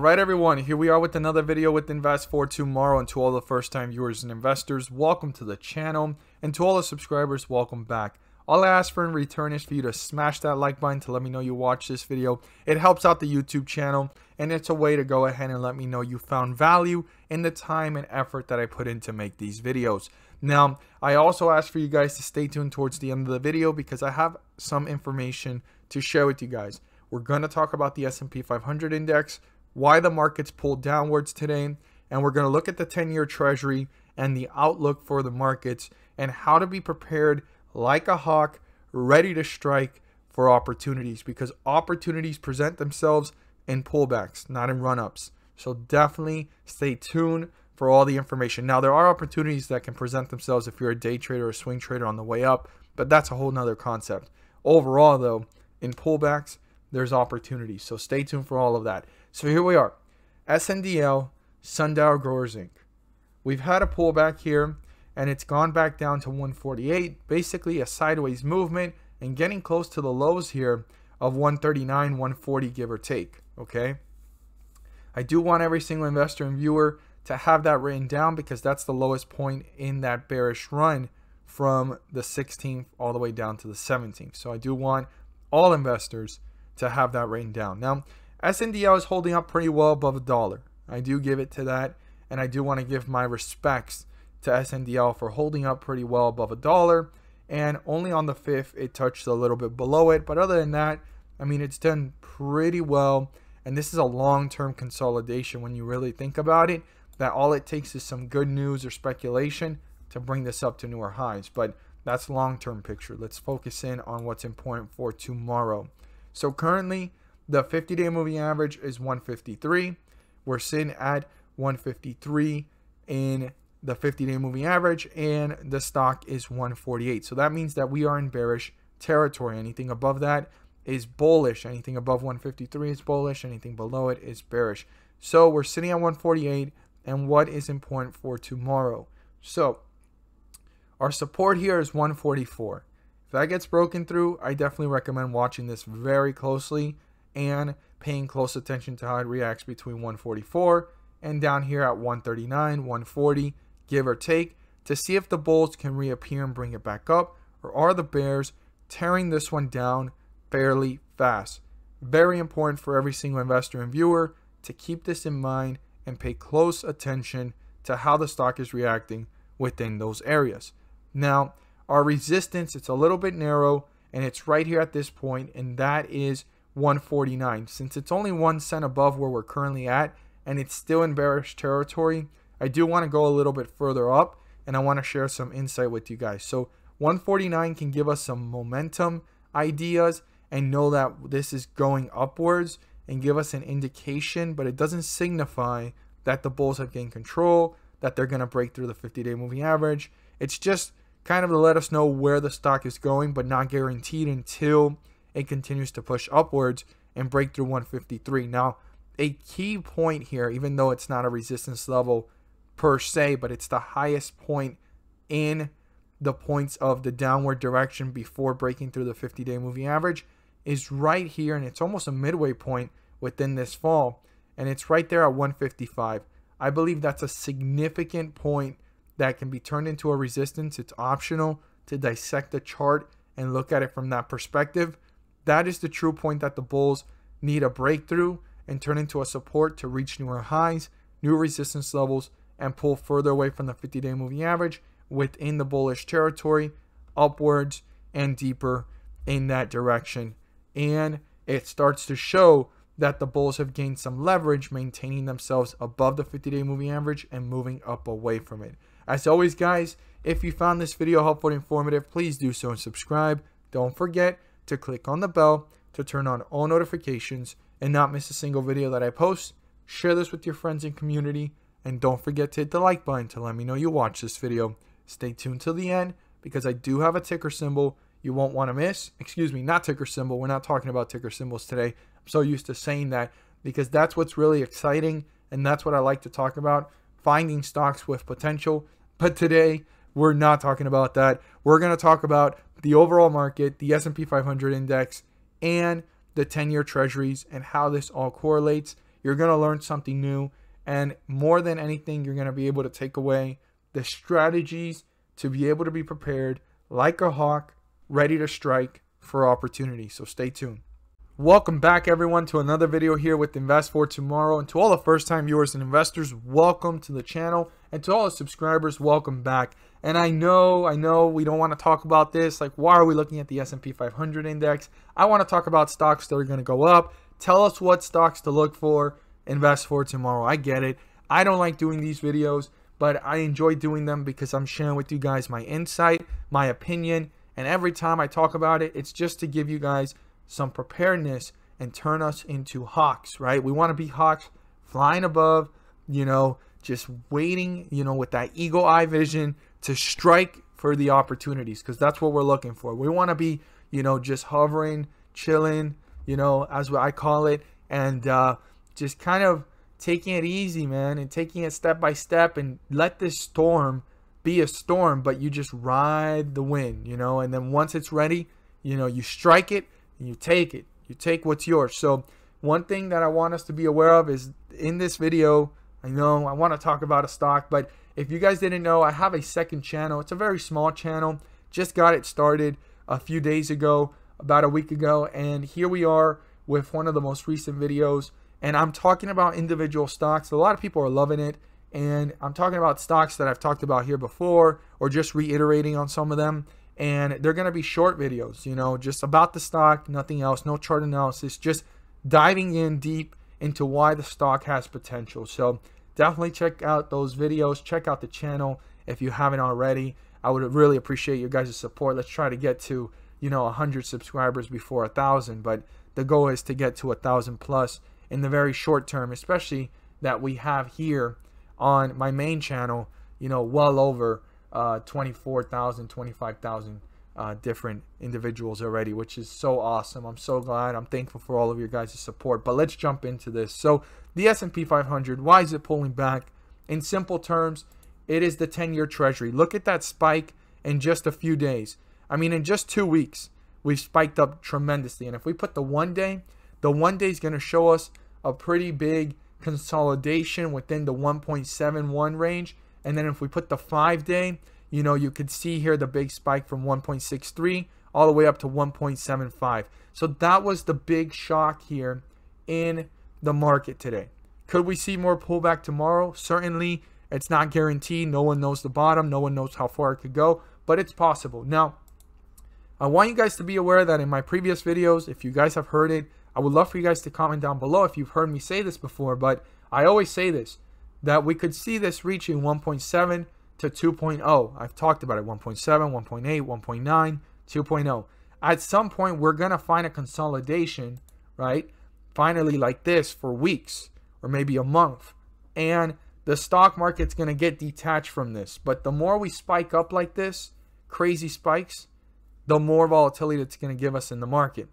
Alright everyone, here we are with another video with Invest for tomorrow and to all the first time viewers and investors, welcome to the channel and to all the subscribers, welcome back. All I ask for in return is for you to smash that like button to let me know you watched this video. It helps out the YouTube channel and it's a way to go ahead and let me know you found value in the time and effort that I put in to make these videos. Now, I also ask for you guys to stay tuned towards the end of the video because I have some information to share with you guys. We're going to talk about the S&P 500 index why the markets pulled downwards today, and we're going to look at the 10-year treasury and the outlook for the markets and how to be prepared like a hawk, ready to strike for opportunities because opportunities present themselves in pullbacks, not in run-ups. So definitely stay tuned for all the information. Now, there are opportunities that can present themselves if you're a day trader or a swing trader on the way up, but that's a whole nother concept. Overall, though, in pullbacks, there's opportunities. So stay tuned for all of that. So here we are, SNDL, Sundial Growers Inc. We've had a pullback here and it's gone back down to 148, basically a sideways movement and getting close to the lows here of 139, 140, give or take, okay? I do want every single investor and viewer to have that written down because that's the lowest point in that bearish run from the 16th all the way down to the 17th. So I do want all investors to have that written down. Now, SNDL is holding up pretty well above a dollar. I do give it to that, and I do want to give my respects to SNDL for holding up pretty well above a dollar. And only on the fifth, it touched a little bit below it. But other than that, I mean, it's done pretty well. And this is a long-term consolidation when you really think about it, that all it takes is some good news or speculation to bring this up to newer highs. But that's long-term picture. Let's focus in on what's important for tomorrow. So currently, the 50 day moving average is 153. We're sitting at 153 in the 50 day moving average, and the stock is 148. So that means that we are in bearish territory. Anything above that is bullish. Anything above 153 is bullish. Anything below it is bearish. So we're sitting at 148, and what is important for tomorrow? So our support here is 144. If that gets broken through, I definitely recommend watching this very closely and paying close attention to how it reacts between 144 and down here at 139, 140, give or take, to see if the bulls can reappear and bring it back up, or are the bears tearing this one down fairly fast? Very important for every single investor and viewer to keep this in mind and pay close attention to how the stock is reacting within those areas. Now, our resistance, it's a little bit narrow and it's right here at this point, and that is 149. Since it's only one cent above where we're currently at and it's still in bearish territory, I do want to go a little bit further up and I want to share some insight with you guys. So 149 can give us some momentum ideas and know that this is going upwards and give us an indication, but it doesn't signify that the bulls have gained control, that they're going to break through the 50-day moving average. It's just kind of to let us know where the stock is going, but not guaranteed until it continues to push upwards and break through 153. Now, a key point here, even though it's not a resistance level per se, but it's the highest point in the points of the downward direction before breaking through the 50 day moving average, is right here. And it's almost a midway point within this fall. And it's right there at 155. I believe that's a significant point that can be turned into a resistance. It's optional to dissect the chart and look at it from that perspective. That is the true point that the Bulls need a breakthrough and turn into a support to reach newer highs, new resistance levels, and pull further away from the 50 day moving average within the bullish territory, upwards and deeper in that direction. And it starts to show that the Bulls have gained some leverage, maintaining themselves above the 50 day moving average and moving up away from it. As always, guys, if you found this video helpful and informative, please do so and subscribe. Don't forget, to click on the bell to turn on all notifications and not miss a single video that I post. Share this with your friends and community, and don't forget to hit the like button to let me know you watched this video. Stay tuned till the end because I do have a ticker symbol you won't want to miss. Excuse me, not ticker symbol. We're not talking about ticker symbols today. I'm so used to saying that because that's what's really exciting and that's what I like to talk about finding stocks with potential. But today, we're not talking about that. We're going to talk about the overall market, the S&P 500 index, and the 10-year treasuries and how this all correlates. You're going to learn something new and more than anything you're going to be able to take away the strategies to be able to be prepared like a hawk, ready to strike for opportunity. So stay tuned. Welcome back everyone to another video here with Invest for Tomorrow and to all the first time viewers and investors, welcome to the channel and to all the subscribers, welcome back. And I know, I know we don't want to talk about this, like why are we looking at the S&P 500 index? I want to talk about stocks that are going to go up. Tell us what stocks to look for, invest for tomorrow. I get it. I don't like doing these videos, but I enjoy doing them because I'm sharing with you guys my insight, my opinion, and every time I talk about it, it's just to give you guys some preparedness and turn us into hawks, right? We want to be hawks flying above, you know, just waiting, you know, with that eagle eye vision to strike for the opportunities because that's what we're looking for. We want to be, you know, just hovering, chilling, you know, as what I call it, and uh, just kind of taking it easy, man, and taking it step by step and let this storm be a storm, but you just ride the wind, you know, and then once it's ready, you know, you strike it and you take it. You take what's yours. So one thing that I want us to be aware of is in this video, I know I want to talk about a stock, but if you guys didn't know, I have a second channel. It's a very small channel. Just got it started a few days ago, about a week ago, and here we are with one of the most recent videos. And I'm talking about individual stocks. A lot of people are loving it. And I'm talking about stocks that I've talked about here before or just reiterating on some of them and they're going to be short videos, you know, just about the stock, nothing else, no chart analysis, just diving in deep into why the stock has potential. So definitely check out those videos, check out the channel if you haven't already. I would really appreciate your guys' support. Let's try to get to, you know, 100 subscribers before a 1,000, but the goal is to get to a 1,000 plus in the very short term, especially that we have here on my main channel, you know, well over uh, 24,000, 25,000 uh, different individuals already, which is so awesome. I'm so glad. I'm thankful for all of your guys' support. But let's jump into this. So the S&P 500, why is it pulling back? In simple terms, it is the 10-year treasury. Look at that spike in just a few days. I mean, in just two weeks, we've spiked up tremendously. And if we put the one day, the one day is going to show us a pretty big consolidation within the 1.71 range and then if we put the five day, you know, you could see here the big spike from 1.63 all the way up to 1.75. So that was the big shock here in the market today. Could we see more pullback tomorrow? Certainly, it's not guaranteed. No one knows the bottom. No one knows how far it could go, but it's possible. Now, I want you guys to be aware that in my previous videos, if you guys have heard it, I would love for you guys to comment down below if you've heard me say this before, but I always say this that we could see this reaching 1.7 to 2.0. I've talked about it 1.7, 1.8, 1.9, 2.0. At some point, we're going to find a consolidation, right? Finally, like this for weeks or maybe a month. And the stock market's going to get detached from this. But the more we spike up like this, crazy spikes, the more volatility it's going to give us in the market.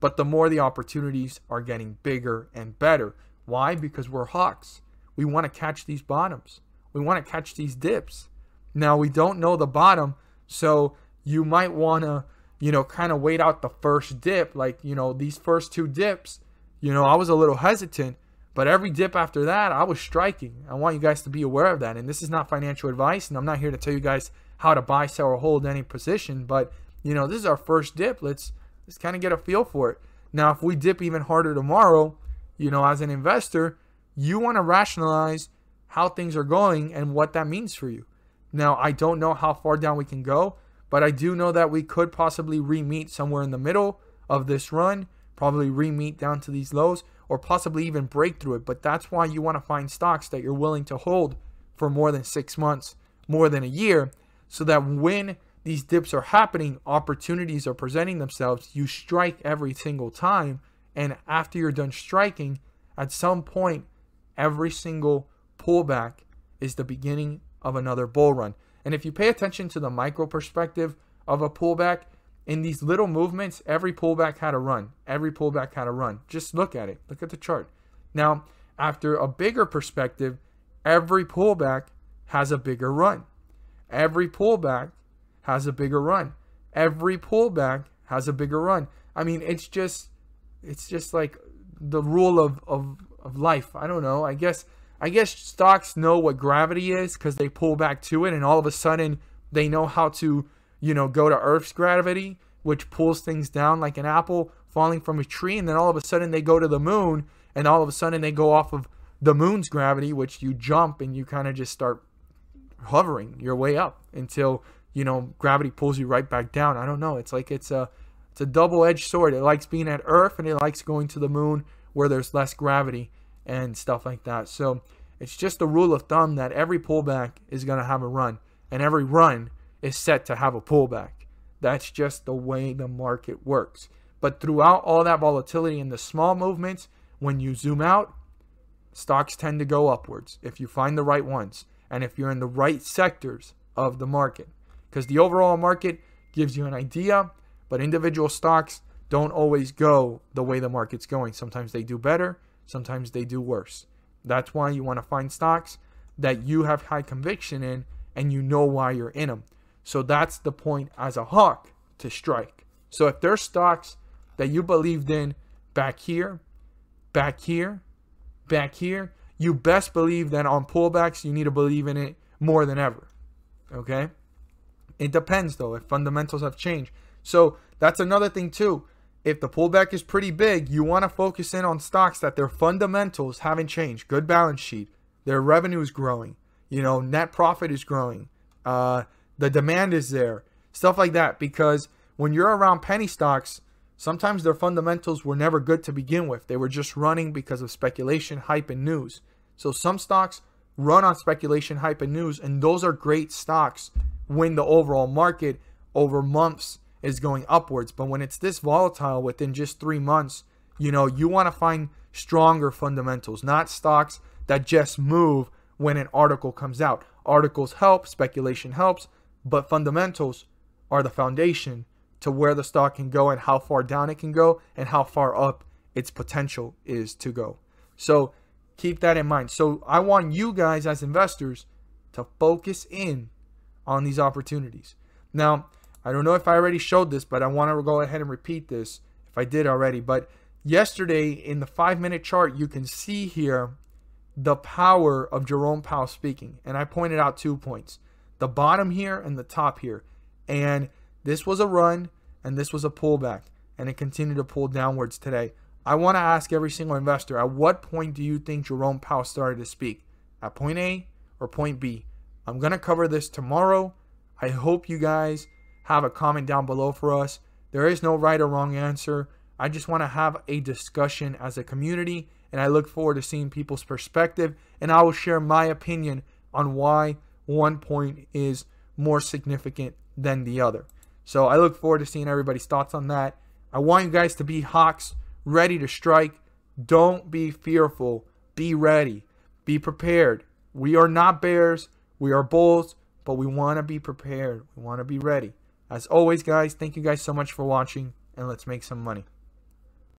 But the more the opportunities are getting bigger and better. Why? Because we're hawks. We want to catch these bottoms. We want to catch these dips. Now we don't know the bottom, so you might want to, you know, kind of wait out the first dip. Like, you know, these first two dips, you know, I was a little hesitant, but every dip after that, I was striking. I want you guys to be aware of that. And this is not financial advice, and I'm not here to tell you guys how to buy, sell, or hold any position, but you know, this is our first dip. Let's let's kind of get a feel for it. Now, if we dip even harder tomorrow, you know, as an investor, you want to rationalize how things are going and what that means for you. Now, I don't know how far down we can go, but I do know that we could possibly re meet somewhere in the middle of this run, probably re meet down to these lows, or possibly even break through it. But that's why you want to find stocks that you're willing to hold for more than six months, more than a year, so that when these dips are happening, opportunities are presenting themselves. You strike every single time. And after you're done striking, at some point, every single pullback is the beginning of another bull run. And if you pay attention to the micro perspective of a pullback, in these little movements, every pullback had a run. Every pullback had a run. Just look at it. Look at the chart. Now, after a bigger perspective, every pullback has a bigger run. Every pullback has a bigger run. Every pullback has a bigger run. I mean, it's just it's just like the rule of, of, of life. I don't know. I guess I guess stocks know what gravity is because they pull back to it, and all of a sudden they know how to you know go to Earth's gravity, which pulls things down like an apple falling from a tree, and then all of a sudden they go to the moon, and all of a sudden they go off of the moon's gravity, which you jump and you kind of just start hovering your way up until you know gravity pulls you right back down. I don't know. It's like it's a it's a double-edged sword. It likes being at Earth and it likes going to the moon where there's less gravity and stuff like that. So it's just a rule of thumb that every pullback is going to have a run and every run is set to have a pullback. That's just the way the market works. But throughout all that volatility and the small movements, when you zoom out, stocks tend to go upwards if you find the right ones and if you're in the right sectors of the market. Because the overall market gives you an idea but individual stocks don't always go the way the market's going. Sometimes they do better, sometimes they do worse. That's why you want to find stocks that you have high conviction in and you know why you're in them. So that's the point as a hawk to strike. So if there's stocks that you believed in back here, back here, back here, you best believe that on pullbacks you need to believe in it more than ever. Okay? It depends though if fundamentals have changed. So that's another thing too. If the pullback is pretty big, you want to focus in on stocks that their fundamentals haven't changed. Good balance sheet, their revenue is growing, you know, net profit is growing, uh, the demand is there, stuff like that. Because when you're around penny stocks, sometimes their fundamentals were never good to begin with. They were just running because of speculation, hype, and news. So some stocks run on speculation, hype, and news, and those are great stocks when the overall market over months is going upwards. But when it's this volatile within just three months, you know, you want to find stronger fundamentals, not stocks that just move when an article comes out. Articles help, speculation helps, but fundamentals are the foundation to where the stock can go and how far down it can go and how far up its potential is to go. So keep that in mind. So I want you guys as investors to focus in on these opportunities. Now, I don't know if I already showed this, but I want to go ahead and repeat this if I did already. But yesterday in the five minute chart, you can see here the power of Jerome Powell speaking. And I pointed out two points the bottom here and the top here. And this was a run and this was a pullback. And it continued to pull downwards today. I want to ask every single investor at what point do you think Jerome Powell started to speak? At point A or point B? I'm going to cover this tomorrow. I hope you guys have a comment down below for us. There is no right or wrong answer. I just want to have a discussion as a community, and I look forward to seeing people's perspective, and I will share my opinion on why one point is more significant than the other. So I look forward to seeing everybody's thoughts on that. I want you guys to be hawks, ready to strike. Don't be fearful. Be ready. Be prepared. We are not bears. We are bulls, but we want to be prepared. We want to be ready. As always, guys, thank you guys so much for watching, and let's make some money.